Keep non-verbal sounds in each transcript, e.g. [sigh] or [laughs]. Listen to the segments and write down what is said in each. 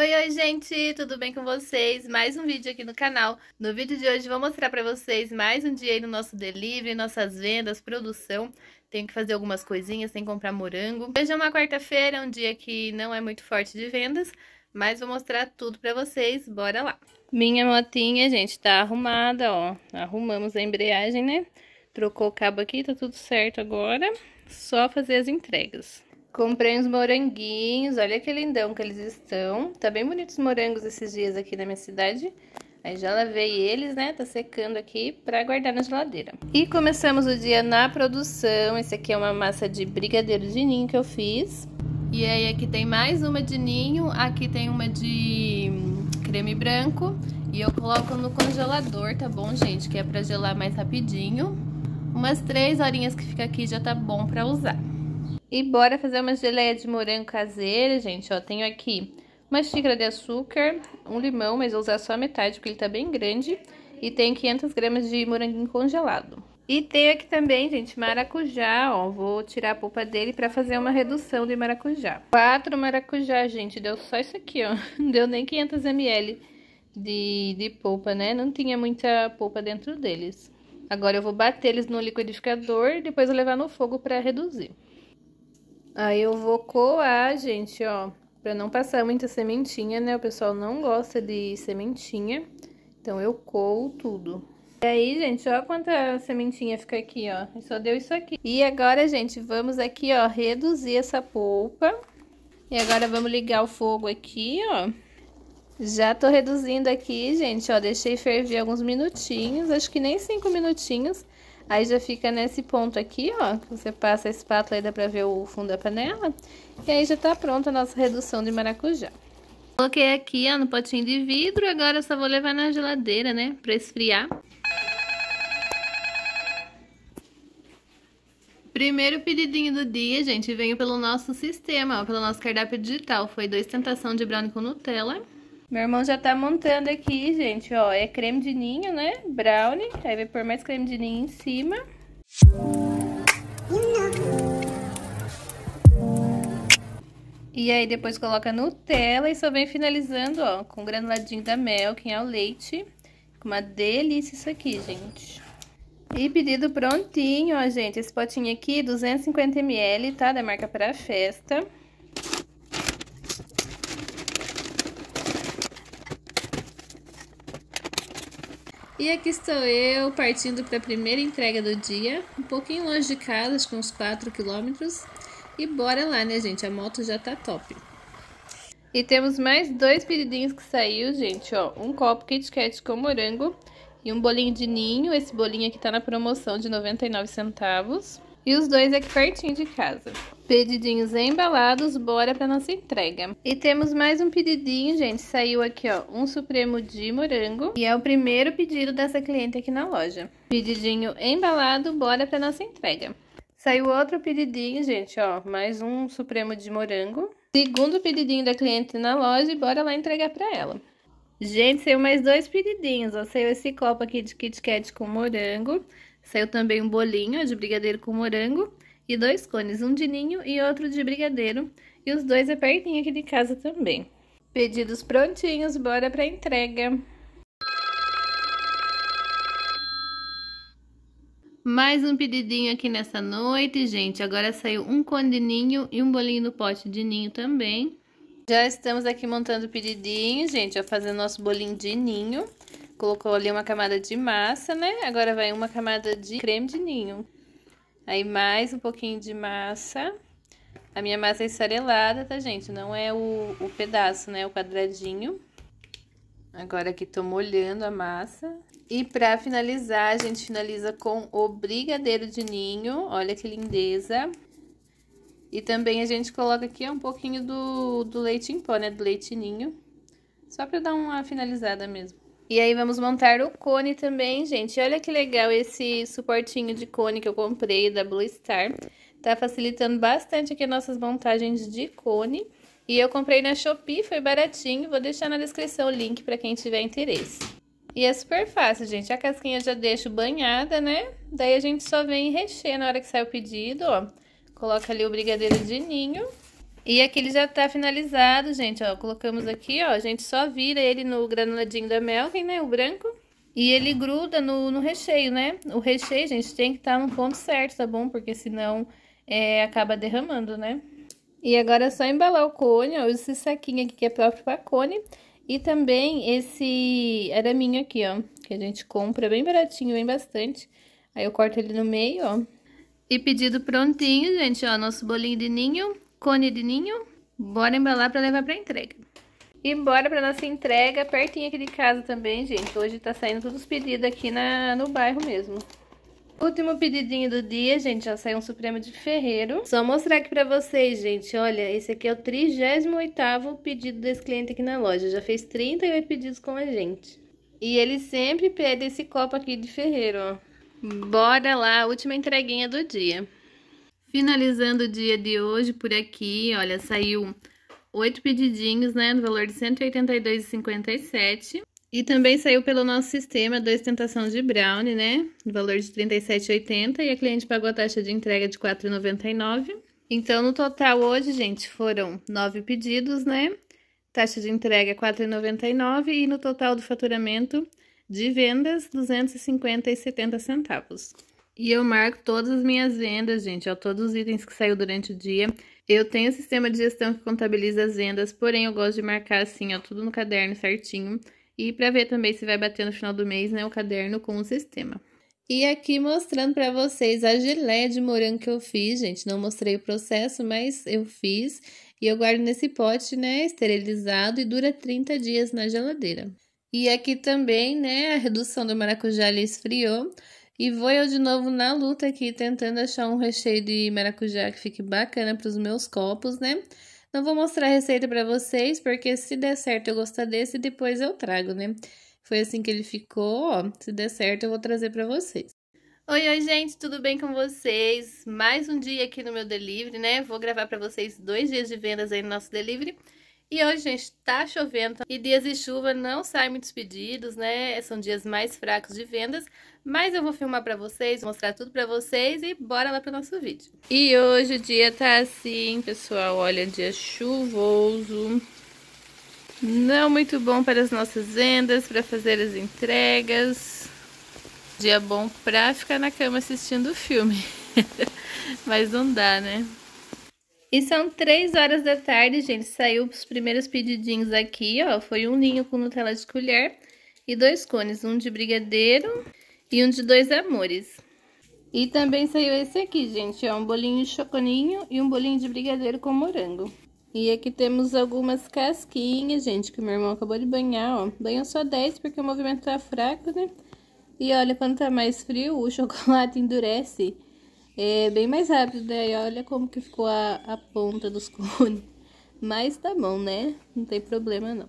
Oi, oi, gente! Tudo bem com vocês? Mais um vídeo aqui no canal. No vídeo de hoje vou mostrar para vocês mais um dia aí no nosso delivery, nossas vendas, produção. Tenho que fazer algumas coisinhas, tem que comprar morango. Hoje é uma quarta-feira, é um dia que não é muito forte de vendas, mas vou mostrar tudo para vocês. Bora lá! Minha motinha, gente, tá arrumada, ó. Arrumamos a embreagem, né? Trocou o cabo aqui, tá tudo certo agora. Só fazer as entregas. Comprei uns moranguinhos, olha que lindão que eles estão. Tá bem bonitos os morangos esses dias aqui na minha cidade. Aí já lavei eles, né? Tá secando aqui pra guardar na geladeira. E começamos o dia na produção. Esse aqui é uma massa de brigadeiro de ninho que eu fiz. E aí aqui tem mais uma de ninho, aqui tem uma de creme branco. E eu coloco no congelador, tá bom, gente? Que é pra gelar mais rapidinho. Umas três horinhas que fica aqui já tá bom pra usar. E bora fazer uma geleia de morango caseira, gente. Ó, tenho aqui uma xícara de açúcar, um limão, mas vou usar só a metade porque ele tá bem grande. E tenho 500 gramas de moranguinho congelado. E tenho aqui também, gente, maracujá, ó. Vou tirar a polpa dele pra fazer uma redução de maracujá. Quatro maracujá, gente. Deu só isso aqui, ó. [laughs] Não deu nem 500 ml de, de polpa, né? Não tinha muita polpa dentro deles. Agora eu vou bater eles no liquidificador e depois eu levar no fogo pra reduzir. Aí eu vou coar, gente, ó, pra não passar muita sementinha, né? O pessoal não gosta de sementinha, então eu coo tudo. E aí, gente, ó quanta sementinha fica aqui, ó. Só deu isso aqui. E agora, gente, vamos aqui, ó, reduzir essa polpa. E agora vamos ligar o fogo aqui, ó. Já tô reduzindo aqui, gente, ó, deixei ferver alguns minutinhos, acho que nem cinco minutinhos. Aí já fica nesse ponto aqui, ó, que você passa a espátula e dá pra ver o fundo da panela. E aí já tá pronta a nossa redução de maracujá. Coloquei aqui, ó, no potinho de vidro, agora eu só vou levar na geladeira, né, pra esfriar. Primeiro pedidinho do dia, gente, veio pelo nosso sistema, ó, pelo nosso cardápio digital. Foi dois tentação de brownie com Nutella meu irmão já tá montando aqui, gente, ó. É creme de ninho, né? Brownie. Aí vai pôr mais creme de ninho em cima. E aí depois coloca Nutella e só vem finalizando, ó, com granuladinho da mel, que é o leite. Uma delícia isso aqui, gente. E pedido prontinho, ó, gente. Esse potinho aqui, 250ml, tá? Da marca para festa. E aqui estou eu partindo para a primeira entrega do dia, um pouquinho longe de casa, acho que uns 4 quilômetros. E bora lá, né, gente? A moto já tá top. E temos mais dois pedidinhos que saiu, gente, ó. Um copo Kit Kat com morango e um bolinho de ninho. Esse bolinho aqui tá na promoção de 99 centavos. E os dois aqui pertinho de casa. Pedidinhos embalados, bora pra nossa entrega. E temos mais um pedidinho, gente. Saiu aqui, ó, um supremo de morango. E é o primeiro pedido dessa cliente aqui na loja. Pedidinho embalado, bora pra nossa entrega. Saiu outro pedidinho, gente, ó, mais um supremo de morango. Segundo pedidinho da cliente na loja e bora lá entregar pra ela. Gente, saiu mais dois pedidinhos, ó, saiu esse copo aqui de Kit Kat com morango. Saiu também um bolinho de brigadeiro com morango e dois cones, um de ninho e outro de brigadeiro. E os dois é pertinho aqui de casa também. Pedidos prontinhos, bora pra entrega! Mais um pedidinho aqui nessa noite, gente. Agora saiu um cone de ninho e um bolinho no pote de ninho também. Já estamos aqui montando o pedidinho, gente, ó, fazendo nosso bolinho de ninho colocou ali uma camada de massa, né? Agora vai uma camada de creme de ninho. Aí mais um pouquinho de massa. A minha massa é esfarelada, tá, gente? Não é o, o pedaço, né? O quadradinho. Agora aqui tô molhando a massa. E pra finalizar, a gente finaliza com o brigadeiro de ninho. Olha que lindeza. E também a gente coloca aqui um pouquinho do, do leite em pó, né? Do leite ninho. Só pra dar uma finalizada mesmo. E aí, vamos montar o cone também, gente. Olha que legal esse suportinho de cone que eu comprei da Blue Star. Tá facilitando bastante aqui nossas montagens de cone. E eu comprei na Shopee, foi baratinho. Vou deixar na descrição o link para quem tiver interesse. E é super fácil, gente. A casquinha já deixo banhada, né? Daí a gente só vem rechear na hora que sai o pedido, ó. Coloca ali o brigadeiro de ninho. E aqui ele já tá finalizado, gente, ó. Colocamos aqui, ó. A gente só vira ele no granuladinho da Melvin, né? O branco. E ele gruda no, no recheio, né? O recheio, gente, tem que estar tá no ponto certo, tá bom? Porque senão é, acaba derramando, né? E agora é só embalar o cone, ó. Esse saquinho aqui que é próprio para cone. E também esse araminho aqui, ó. Que a gente compra bem baratinho, bem bastante. Aí eu corto ele no meio, ó. E pedido prontinho, gente, ó. Nosso bolinho de ninho cone de ninho. Bora embalar para levar para entrega. E bora para nossa entrega pertinho aqui de casa também, gente. Hoje tá saindo todos os pedidos aqui na, no bairro mesmo. Último pedidinho do dia, gente, já saiu um Supremo de Ferreiro. Só mostrar aqui pra vocês, gente, olha, esse aqui é o 38 pedido desse cliente aqui na loja. Já fez 38 pedidos com a gente. E ele sempre pede esse copo aqui de Ferreiro, ó. Bora lá, última entreguinha do dia. Finalizando o dia de hoje por aqui, olha, saiu oito pedidinhos, né, no valor de 182,57. E também saiu pelo nosso sistema dois tentação de brownie, né, no valor de 37,80 e a cliente pagou a taxa de entrega de 4,99. Então, no total hoje, gente, foram nove pedidos, né? Taxa de entrega 4,99 e no total do faturamento de vendas 250,70 centavos. E eu marco todas as minhas vendas, gente, ó, todos os itens que saiu durante o dia. Eu tenho um sistema de gestão que contabiliza as vendas, porém eu gosto de marcar assim, ó, tudo no caderno certinho. E para ver também se vai bater no final do mês, né, o caderno com o sistema. E aqui mostrando para vocês a geleia de morango que eu fiz, gente. Não mostrei o processo, mas eu fiz. E eu guardo nesse pote, né, esterilizado e dura 30 dias na geladeira. E aqui também, né, a redução do maracujá ali esfriou. E vou eu de novo na luta aqui, tentando achar um recheio de maracujá que fique bacana para os meus copos, né? Não vou mostrar a receita para vocês, porque se der certo eu gostar desse, depois eu trago, né? Foi assim que ele ficou, ó. Se der certo eu vou trazer para vocês. Oi, oi, gente, tudo bem com vocês? Mais um dia aqui no meu delivery, né? Vou gravar para vocês dois dias de vendas aí no nosso delivery. E hoje, gente, tá chovendo e dias de chuva não saem muitos pedidos, né? São dias mais fracos de vendas, mas eu vou filmar pra vocês, mostrar tudo pra vocês e bora lá pro nosso vídeo. E hoje o dia tá assim, pessoal, olha, dia chuvoso, não muito bom para as nossas vendas, para fazer as entregas. Dia bom pra ficar na cama assistindo o filme, [laughs] mas não dá, né? E são três horas da tarde, gente. Saiu os primeiros pedidinhos aqui, ó. Foi um ninho com Nutella de colher e dois cones. Um de brigadeiro e um de dois amores. E também saiu esse aqui, gente, ó. Um bolinho de choconinho e um bolinho de brigadeiro com morango. E aqui temos algumas casquinhas, gente, que meu irmão acabou de banhar, ó. Banhou só 10 porque o movimento tá fraco, né? E olha, quando tá mais frio, o [laughs] chocolate endurece. É bem mais rápido, daí né? olha como que ficou a, a ponta dos [laughs] cones. Mas tá bom, né? Não tem problema não.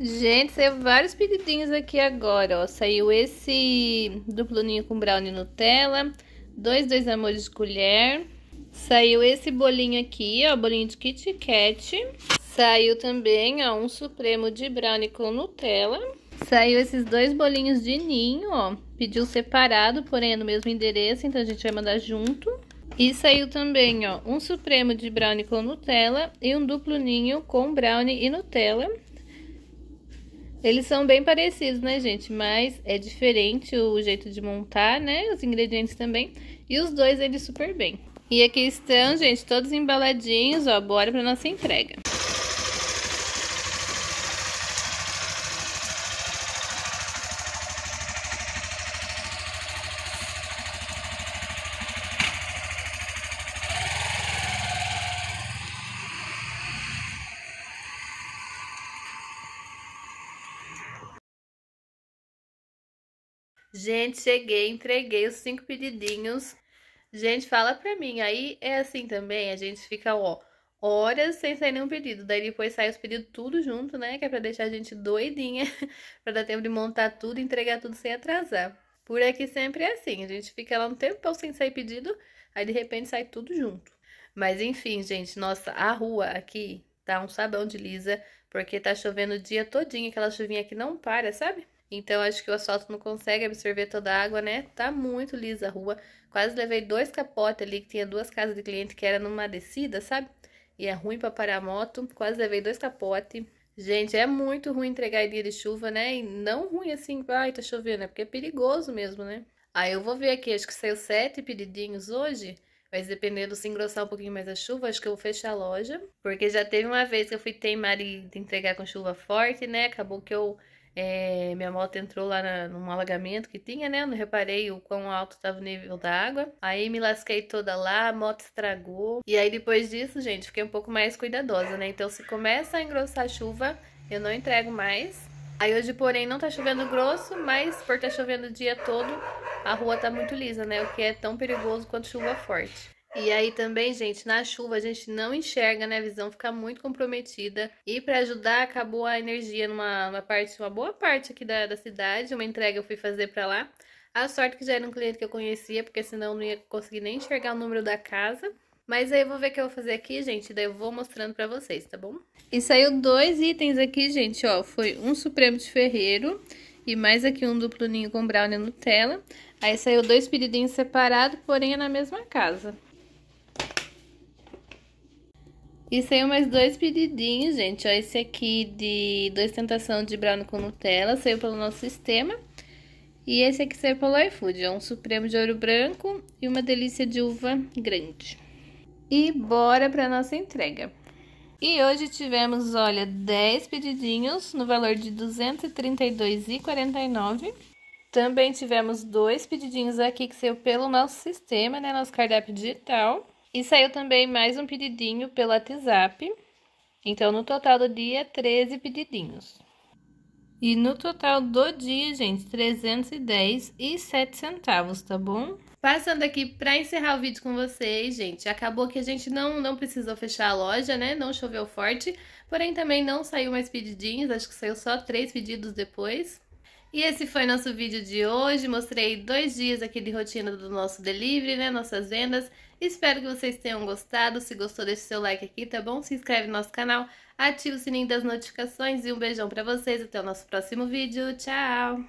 Gente, saiu vários pedidinhos aqui agora, ó. Saiu esse duplo ninho com brownie Nutella, dois dois amores de colher. Saiu esse bolinho aqui, ó, bolinho de Kit Kat. Saiu também, ó, um supremo de brownie com Nutella. Saiu esses dois bolinhos de ninho, ó. Pediu separado, porém é no mesmo endereço, então a gente vai mandar junto. E saiu também, ó, um supremo de brownie com Nutella e um duplo ninho com brownie e Nutella. Eles são bem parecidos, né, gente? Mas é diferente o jeito de montar, né? Os ingredientes também. E os dois, eles super bem. E aqui estão, gente, todos embaladinhos, ó. Bora pra nossa entrega. Gente, cheguei, entreguei os cinco pedidinhos. Gente, fala pra mim. Aí é assim também, a gente fica, ó, horas sem sair nenhum pedido. Daí depois sai os pedidos tudo junto, né? Que é pra deixar a gente doidinha, [laughs] pra dar tempo de montar tudo, entregar tudo sem atrasar. Por aqui sempre é assim, a gente fica lá um tempão sem sair pedido, aí de repente sai tudo junto. Mas enfim, gente, nossa, a rua aqui tá um sabão de lisa, porque tá chovendo o dia todinho, aquela chuvinha que não para, sabe? Então, acho que o asfalto não consegue absorver toda a água, né? Tá muito lisa a rua. Quase levei dois capotes ali, que tinha duas casas de cliente que era numa descida, sabe? E é ruim para parar a moto. Quase levei dois capotes. Gente, é muito ruim entregar em dia de chuva, né? E não ruim assim, ai, tá chovendo, é porque é perigoso mesmo, né? Aí eu vou ver aqui, acho que saiu sete pedidinhos hoje. Mas dependendo se engrossar um pouquinho mais a chuva, acho que eu vou fechar a loja. Porque já teve uma vez que eu fui teimar de entregar com chuva forte, né? Acabou que eu é, minha moto entrou lá na, num alagamento que tinha, né? Eu não reparei o quão alto estava o nível da água. Aí me lasquei toda lá, a moto estragou. E aí depois disso, gente, fiquei um pouco mais cuidadosa, né? Então se começa a engrossar a chuva, eu não entrego mais. Aí hoje, porém, não tá chovendo grosso, mas por tá chovendo o dia todo, a rua tá muito lisa, né? O que é tão perigoso quanto chuva forte. E aí também, gente, na chuva a gente não enxerga, né? A visão fica muito comprometida. E para ajudar, acabou a energia numa, numa, parte, uma boa parte aqui da, da cidade. Uma entrega eu fui fazer para lá. A sorte que já era um cliente que eu conhecia, porque senão eu não ia conseguir nem enxergar o número da casa. Mas aí eu vou ver o que eu vou fazer aqui, gente, daí eu vou mostrando pra vocês, tá bom? E saiu dois itens aqui, gente, ó, foi um supremo de ferreiro e mais aqui um duplo ninho com brownie Nutella. Aí saiu dois pedidinhos separados, porém é na mesma casa. E saiu mais dois pedidinhos, gente. Ó, esse aqui de dois tentação de brown com Nutella saiu pelo nosso sistema. E esse aqui saiu pelo iFood, ó, é um supremo de ouro branco e uma delícia de uva grande. E bora pra nossa entrega. E hoje tivemos, olha, 10 pedidinhos no valor de R$ 232,49. Também tivemos dois pedidinhos aqui que saiu pelo nosso sistema, né, nosso cardápio digital. E saiu também mais um pedidinho pelo WhatsApp. Então, no total do dia, 13 pedidinhos. E no total do dia, gente, 310 e 7 centavos, tá bom? Passando aqui para encerrar o vídeo com vocês, gente, acabou que a gente não, não precisou fechar a loja, né? Não choveu forte, porém também não saiu mais pedidinhos, acho que saiu só três pedidos depois. E esse foi nosso vídeo de hoje. Mostrei dois dias aqui de rotina do nosso delivery, né? Nossas vendas. Espero que vocês tenham gostado. Se gostou, deixa o seu like aqui, tá bom? Se inscreve no nosso canal, ativa o sininho das notificações e um beijão pra vocês. Até o nosso próximo vídeo. Tchau!